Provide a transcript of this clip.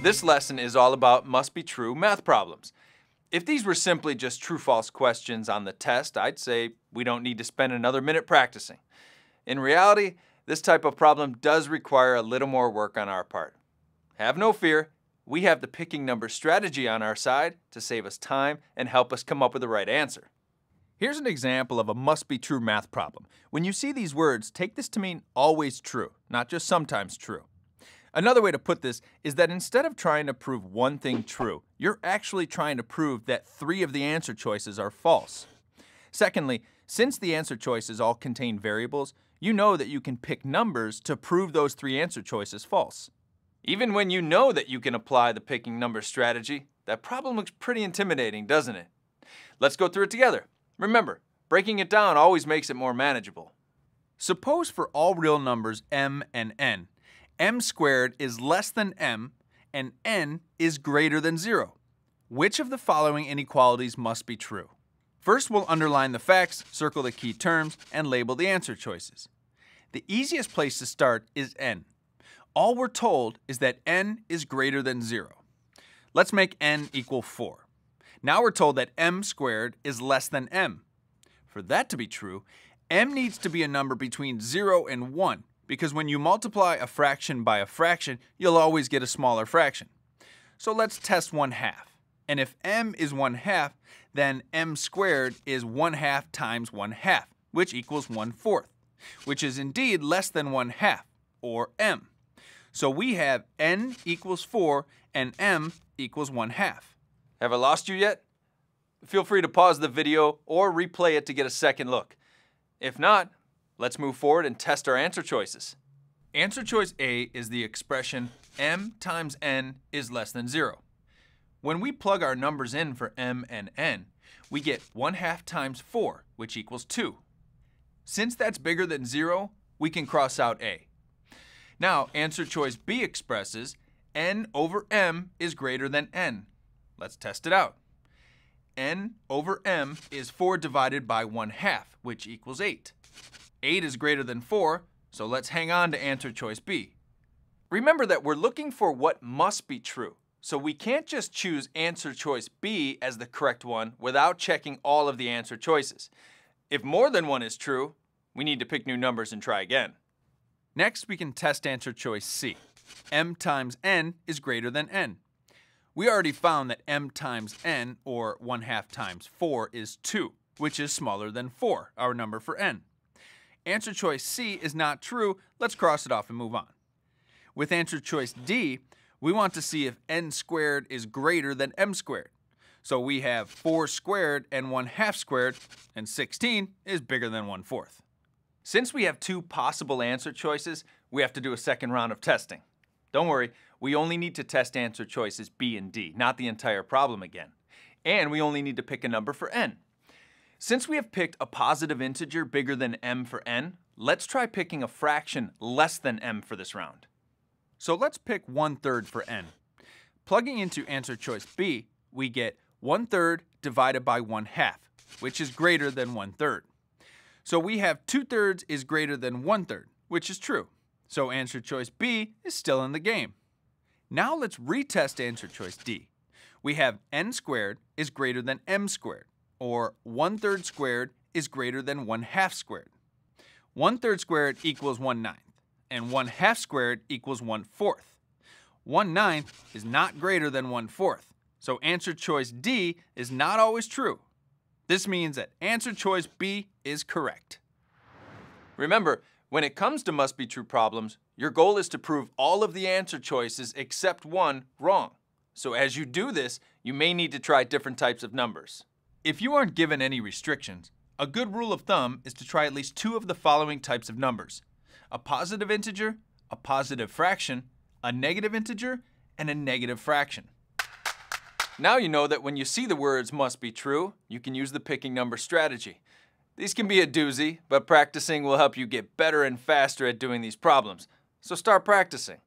This lesson is all about must be true math problems. If these were simply just true-false questions on the test, I'd say we don't need to spend another minute practicing. In reality, this type of problem does require a little more work on our part. Have no fear, we have the picking number strategy on our side to save us time and help us come up with the right answer. Here's an example of a must-be-true math problem. When you see these words, take this to mean always true, not just sometimes true. Another way to put this is that instead of trying to prove one thing true, you're actually trying to prove that three of the answer choices are false. Secondly, since the answer choices all contain variables, you know that you can pick numbers to prove those three answer choices false. Even when you know that you can apply the picking numbers strategy, that problem looks pretty intimidating, doesn't it? Let's go through it together. Remember, breaking it down always makes it more manageable. Suppose for all real numbers m and n, m squared is less than m and n is greater than 0. Which of the following inequalities must be true? First, we'll underline the facts, circle the key terms, and label the answer choices. The easiest place to start is n. All we're told is that n is greater than 0. Let's make n equal 4. Now we're told that m squared is less than m. For that to be true, m needs to be a number between 0 and 1, because when you multiply a fraction by a fraction, you'll always get a smaller fraction. So let's test 1 half. And if m is 1 half, then m squared is 1 half times 1 half, which equals 1 fourth, which is indeed less than 1 half, or m. So we have n equals 4 and m equals 1 half. Have I lost you yet? Feel free to pause the video or replay it to get a second look. If not, Let's move forward and test our answer choices. Answer choice A is the expression m times n is less than zero. When we plug our numbers in for m and n, we get 1 half times 4, which equals 2. Since that's bigger than 0, we can cross out A. Now, answer choice B expresses n over m is greater than n. Let's test it out. n over m is 4 divided by 1 half, which equals 8. 8 is greater than 4, so let's hang on to answer choice B. Remember that we're looking for what must be true, so we can't just choose answer choice B as the correct one without checking all of the answer choices. If more than one is true, we need to pick new numbers and try again. Next, we can test answer choice C. m times n is greater than n. We already found that m times n, or 1 half times 4, is 2, which is smaller than 4, our number for n. Answer choice C is not true. Let's cross it off and move on. With answer choice D, we want to see if n squared is greater than m squared. So we have 4 squared and 1 half squared, and 16 is bigger than 1 fourth. Since we have two possible answer choices, we have to do a second round of testing. Don't worry, we only need to test answer choices B and D, not the entire problem again. And we only need to pick a number for n. Since we have picked a positive integer bigger than m for n, let's try picking a fraction less than m for this round. So let's pick 1 third for n. Plugging into answer choice B, we get 1 third divided by 1 half, which is greater than 1 third. So we have 2 thirds is greater than 1 third, which is true. So answer choice B is still in the game. Now let's retest answer choice D. We have n squared is greater than m squared, or 1 third squared, is greater than 1 half squared. 1 third squared equals 1 ninth, and 1 half squared equals 1 fourth. 1 ninth is not greater than 1 fourth, so answer choice D is not always true. This means that answer choice B is correct. Remember, when it comes to must be true problems, your goal is to prove all of the answer choices except one wrong. So as you do this, you may need to try different types of numbers. If you aren't given any restrictions, a good rule of thumb is to try at least two of the following types of numbers a positive integer, a positive fraction, a negative integer, and a negative fraction. Now you know that when you see the words must be true, you can use the picking number strategy. These can be a doozy, but practicing will help you get better and faster at doing these problems, so start practicing.